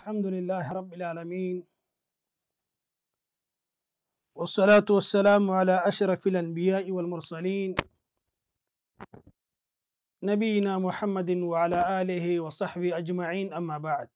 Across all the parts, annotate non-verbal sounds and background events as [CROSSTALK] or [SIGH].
الحمد لله رب العالمين والصلاة والسلام على أشرف الأنبياء والمرسلين نبينا محمد وعلى آله وصحبه أجمعين أما بعد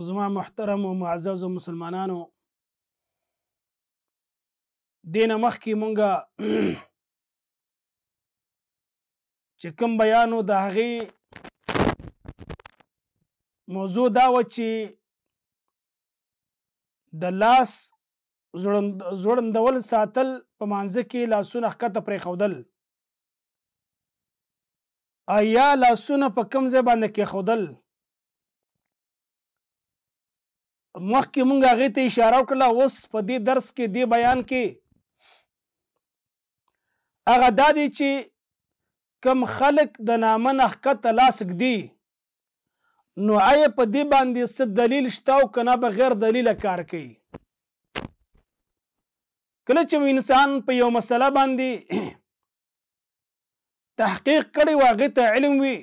زما محترم و معزز دين دینه منغا مونږه [CLEARS THROAT] چې کوم بیانو د هغې موضوع دا و چې د لاس زړندول ساتل په مانځه کې لاسونه ښکته پرې خودل ایا لاسونه په کم ځای باندې کې خودل مخکې مونږ هغې ته اشاره وکړله اوس په دې درس کې دې بیان کې هغه دا دی چې کم خلک د نامه نه ښکته لاس ږدي نو آیا په دې باندې څه دلیل شته او کنه بغیر دلیل کار کوي کله چې انسان په یو مسله باندې [CLEARS THROAT] تحقیق کړي واغې ته علم وي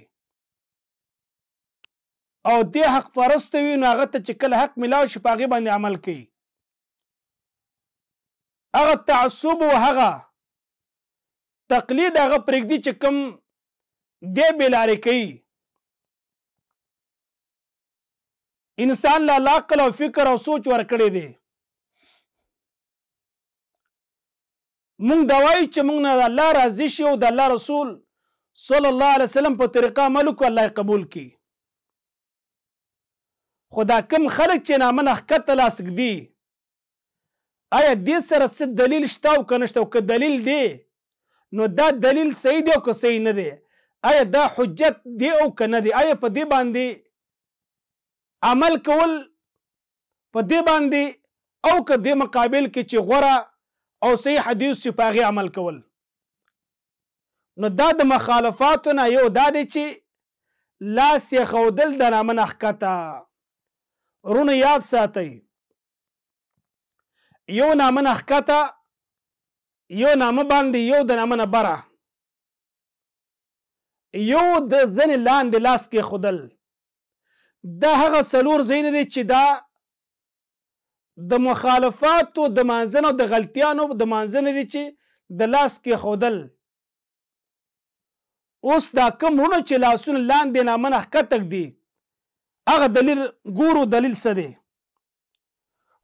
او دې حق فرست وي نو هغه ته چې کله حق ملاو شي پاغي باندې عمل کوي هغه تعصب او هغه تقلید هغه پرېږدي چې کم دې بلارې کوي انسان له الله عقل او فکر او سوچ ورکړي دي مونږ دا وایو چې مونږ نه الله راضي شي او د الله رسول صلی الله علیه وسلم په طریقه عمل وکړو الله قبول کی خدا کم خلک چې نامن حقیقت لاس کدي آیا دې سره څه دلیل شته او کنه شته او که دلیل دی نو دا دلیل صحیح دی او که صحیح نه دی آیا دا حجت دی او کنه دی آیا په دې باندې عمل کول په دې باندې او که دې مقابل کې چې غوره او صحیح حدیث چې پاغي عمل کول نو دا د مخالفاتو نه یو دا دی چې لاس یې خودل د نامه نه ښکته رونه یاد ساتئ یو نامه نه ښکته یو نامه باندې یو د نامه نه بره یو د ځنې لاندې لاس کې خودل دا هغه سلور زین دي چې دا د مخالفات او د مانزن او د غلطیانو د مانزن دي چې د لاس کې خودل اوس دا کم ورونه چې لاسونه لاندې نامن حقتک دي هغه دلیل ګورو دلیل څه دی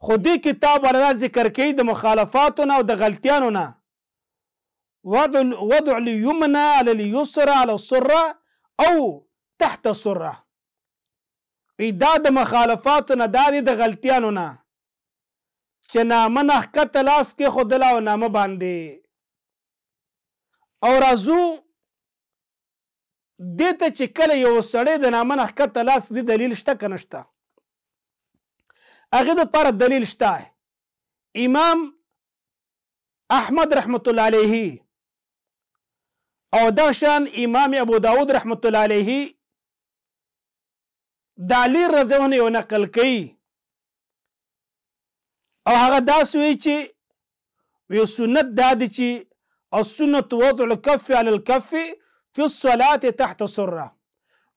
خو دې کتاب ولا ذکر کوي د مخالفاتونو او د غلطیانو نه وضع وضع اليمنى على اليسرى على السرة أو تحت السرة دا د مخالفاتو نه دا د غلطیانو نه چې نامه نحکته لاس کې خودله او نامه باندې او رازو دته چې کله یو سړی د نامه نحکته لاس دی دلیل شته که نه شته هغې دپاره دلیل شته امام احمد رحمت الله علیه او دغشان امام ابو داود رحمت الله علیه د علي رضوان یو نقل کوي او هغه دا سوي چې یو سنت دا دي چې السنة وضع الكف على الكف في الصلاة تحت سرة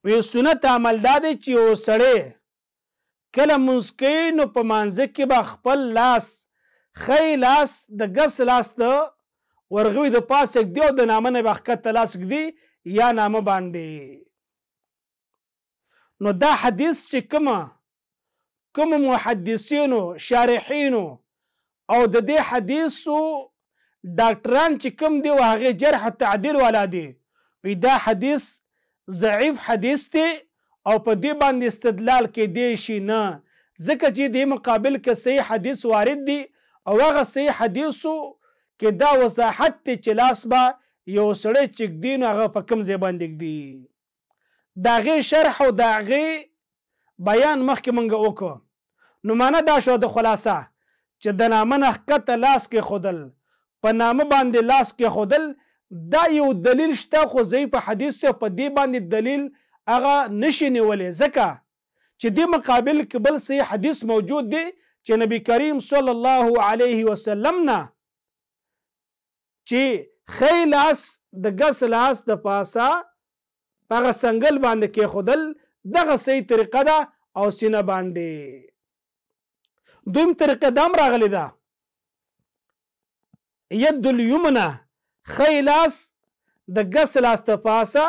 وی سنت عمل دا دی چې یو سړی کله منځ نو په مانځه کې به خپل لاس خی لاس د ګس لاس ته ورغوي د پاسه دی او د نامه نه به ښکته لاس ږدي یا نامه باندې نو دا حدیث چې کومه کوم محدثینو شارحینو او د دې حدیثو ډاکټران چې کوم دی هغه جرح او تعدیل ولا دی وی دا حدیث ضعیف حدیث دی او په دې باندې استدلال کې دی شي نه ځکه چې د مقابل کې صحیح حدیث وارد دی او هغه صحیح حدیثو کې دا وضاحت ته چلاس با یو سړی چې دین هغه په کوم ځای باندې دی داغه شرح او داغه بیان مخکې مونږ وکړو نو معنا دا شو د خلاصه چې د نامه نحقت لاس کې خودل په نامه باندې لاس کې خودل دا یو دلیل شته خو زی په حدیث ته په دې باندې دلیل هغه نشي نیولې ځکه چې دې مقابل کې بل څه حدیث موجود دی چې نبی کریم صلی الله علیه وسلم نه چې خیلاس د غسلاس د پاسه په هغه سنګل باندې کې خودل دغه صحیح طریقه ده او سینه باندې دویم طریقه دام راغلی ده ید الیمنا خیلاس د ګس لاس ته پاسه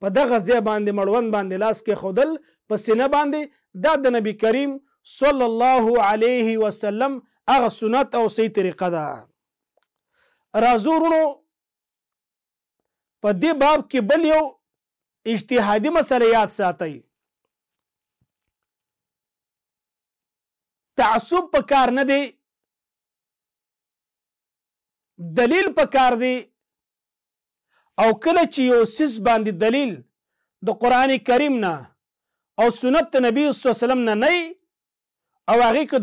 په دغه ځای باندې مړوند باندې لاس کې خودل په سینه باندې دا د نبی کریم صلی الله علیه وسلم هغه سنت او صحیح طریقه ده رازورونو په دې باب کې بل یو اجتهادي مسله یاد ساتئ تعصب په کار نه دی دلیل په کار دی او کله چې یو سیس باندې دلیل د قران کریم نه او سنت نبی صلی الله علیه وسلم نه نه او هغه کې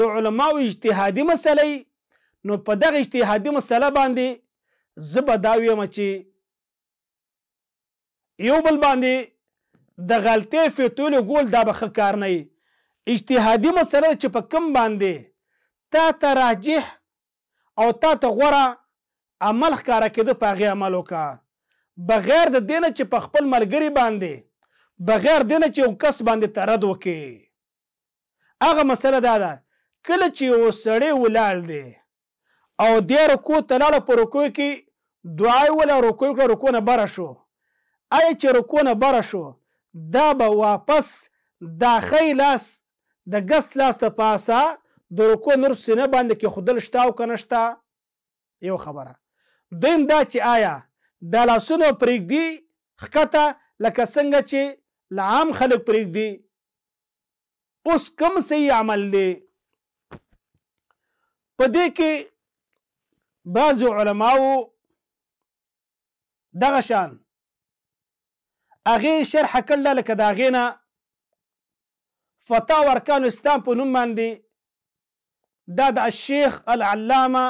د علماو اجتهادي مسلې نو په دغه اجتهادي مسله باندې زبداوی مچی یو بل باندې د غلطې فتولو ګول دا به ښه کار نه وي اجتهادي مسله چې په کم باندې تا ته راجح او تا ته غوره عمل ښکاره کېده په هغې عمل وکړه بغیر د دې نه چې په خپل ملګري باندې بغیر دې نه چې یو کس باندې ترد وکړي هغه مسله دا ده کله چې یو سړی ولاړ دی او دی رکو ته لاړه په رکو کې دعا وله رکو کړه رکو نه بره شو آیا چې رکونه بره شو دا به واپس دا خی لاس د ګس لاس ته پاسا د رکو نور سینه باندې کې خودل شته او کنه شته یو خبره دویم دا چې آیا د لاسونو پرېږدي ښکته لکه څنګه چې لعام خلک پرېږدي اوس کم صحیح عمل دی په دې کې بعضو علماو دغه شان هغې شرحه کړله لکه د هغې نه فتح ارکان اسلام په نوم باندې دا د الشیخ العلامه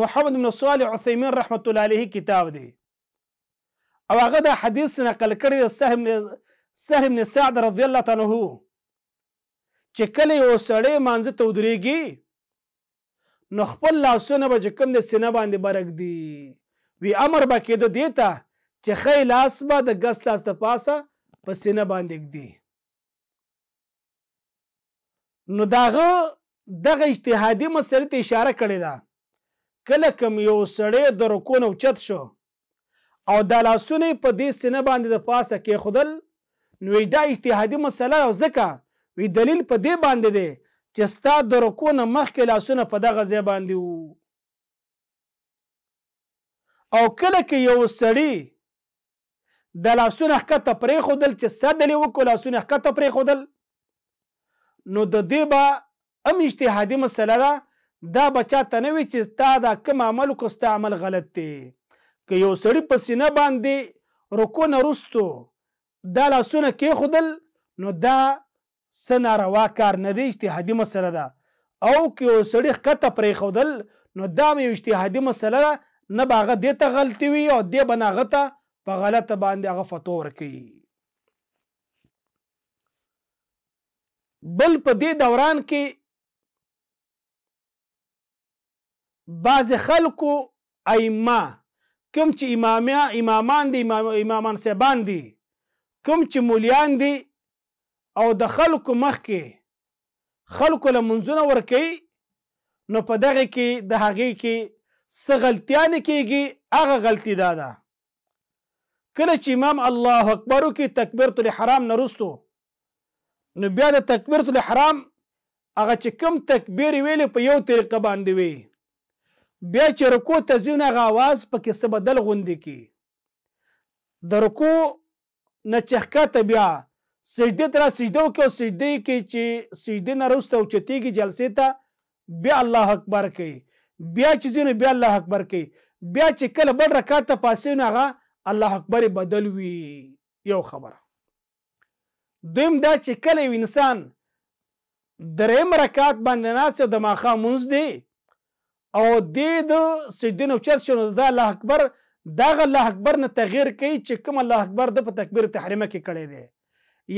محمد بن صالح عثیمین رحمت الله علیه کتاب دی او هغه د حدیث نقل کړی د سهم سهم بن سعد رضی الله تعالی عنہ چې کله یو سړی مانځه ته ودرېږي نو خپل لاسونه به چې کوم د سینه باندې برک دی وی امر به کېده دی ته چې خې لاس به د ګس لاس د پاسه په سینه باندې ږدي نو داغه دغه اجتهادي مسلې ته اشاره کړې ده کله کم یو سړی د رکون اوچت شو او د لاسونه په دې سینه باندې د پاسه کې خودل نو دا اجتهادي مسله او ځکه وی دلیل په دې باندې دی چې ستا د رکونه مخکې لاسونه په دغه ځای باندې وو او کله کې یو سړی د لاسونه کته پرې خودل چې سدلې وکړو لاسونه کته پرې خودل نو د دې به ام اجتهادي مسله ده دا بچا ته نه وي چې ستا دا کوم عمل کو ستا عمل غلط دی که یو سړی په سینه باندې رکو نه رستو دا لاسونه کې خودل نو دا څه ناروا کار نه دی اجتهادي مسله ده او که یو سړی کته پرې خودل نو دا یو اجتهادي مسله نه باغه دې ته غلطي وي او دې بناغه ته په غلطه باندې هغه فتوا ورکوي بل په دې دوران کې بعض خلکو ائمه کوم چې امامیا امامان دي امام امامان سبان دي کوم چې مولیان دي او د خلکو مخ کې خلکو له منځونه ورکي نو په دغه کې د هغې کې څه غلطیانې کېږي هغه غلطي دا ده کله چې امام الله اکبر کې تکبیرۃ الحرام نرستو نو بیا د تکبیرۃ الحرام هغه چې کم تکبیر ویل په یو طریقه باندې وی بیا چې رکوع ته ځینه غواز په کې څه بدل غوندي کی د رکوع نه چخکته بیا سجده تر سجده کې او سجده کې چې سجده نه رسته او چتیږي جلسې ته بیا الله اکبر کوي بیا چې زینو بیا الله اکبر کوي بیا چې کله بل رکعت ته پاسې نه هغه الله اکبر بدل وي یو خبره دویم دا چې کله یو انسان دریم رکات باندې ناست او د ماښام مونځ دی او دې د سجدې نه اوچت شو نو دا الله اکبر دغه الله اکبر نه تغییر کوي چې کوم الله اکبر د په تکبیر تحریمه کې کړی دی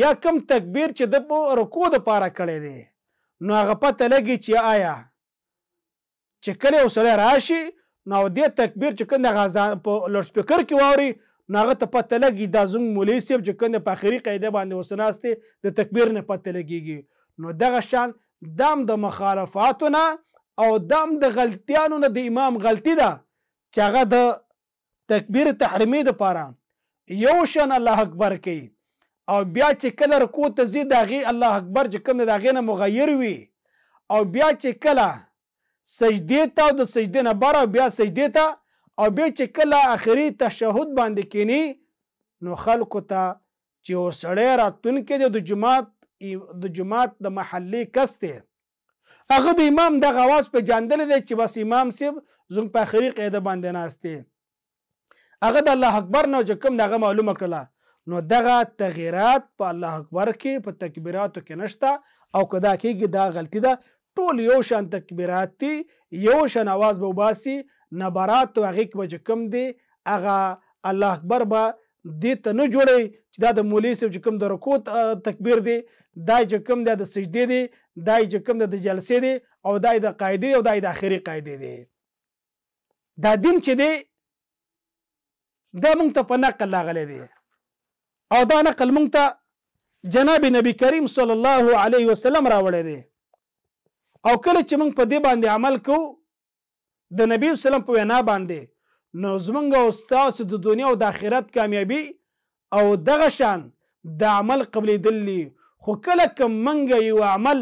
یا کوم تکبیر چې د په رکوع د پاره کړی دی نو هغه پته لګي چې آیا چې کله وسره راشي نو دې تکبیر چې کنده غزان په لوډ سپیکر کې واوري ناغه ته پته لګي دا زموږ مولوي صاحب چې کنده په اخري قاعده باندې وسناسته د تکبیر نه پته لګيږي نو دغه شان دام د مخالفاتونه او دام د غلطیانو نه د امام غلطی ده چې هغه د تکبیر تحریمی د پاره یو شان الله اکبر کوي او بیا چې کله رکوع ته زی داغي الله اکبر چې کوم داغي نه مغیر وي او بیا چې کله سجدې ته او د سجدې نه بار او بیا سجدې ته او بیا چې کله اخري تشهود باندې کینی نو خلکو ته چې وسړی راتونکې دی د جماعت د جماعت د محلي کس دی هغه د امام د غواز په جاندل دی چې بس امام سیب زم په اخري قاعده باندې ناشته هغه د الله اکبر نو جکم دغه معلومه کړه نو دغه تغیرات په الله اکبر کې په تکبیراتو کې نشته او کدا کېږي دا غلطی ده ټول یو شان تکبیرات دي یو شان आवाज به وباسي نبرات او هغه کې به کم دي هغه الله اکبر به دې ته نه جوړي چې دا د مولوی صاحب کوم د رکوع تکبیر دی دا چې کوم د سجدې دی دا چې کوم د جلسې دی او دا د قاعده او دا د اخري قاعده دی دا دین چې دی دا مونږ ته په نقل لاغلی دی او دا نقل مونږ ته جناب نبی کریم صلی الله علیه وسلم راوړی دی او کله چې موږ په دې باندې عمل کوو د نبی وسلم په وینا باندې نو زمونږ او ستاسو د دنیا او د آخرت کامیابی او دغه شان د عمل قبلې دلی خو کله که منګه یو عمل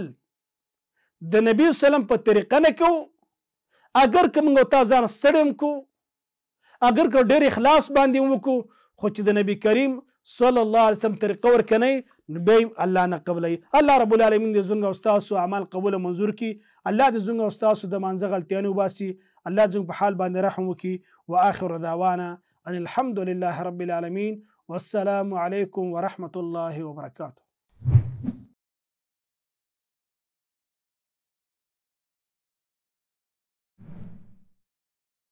د نبی وسلم په طریقه نه کوو اگر که موږ تا ځان ستړیم کو اگر که ډېر اخلاص باندې وکړو خو چې د نبی کریم صلی الله علیه وسلم طریقه ورکنی نبي الله نقبلي الله رب العالمين دې زنگ استاسو تاسو قبول منظور کی الله دې زنگ استاسو تاسو منزغ مانزه غلطیانو باسي الله زنګ په حال باندې رحم وکي واخر دعوانا ان الحمد لله رب العالمين والسلام عليكم ورحمه الله وبركاته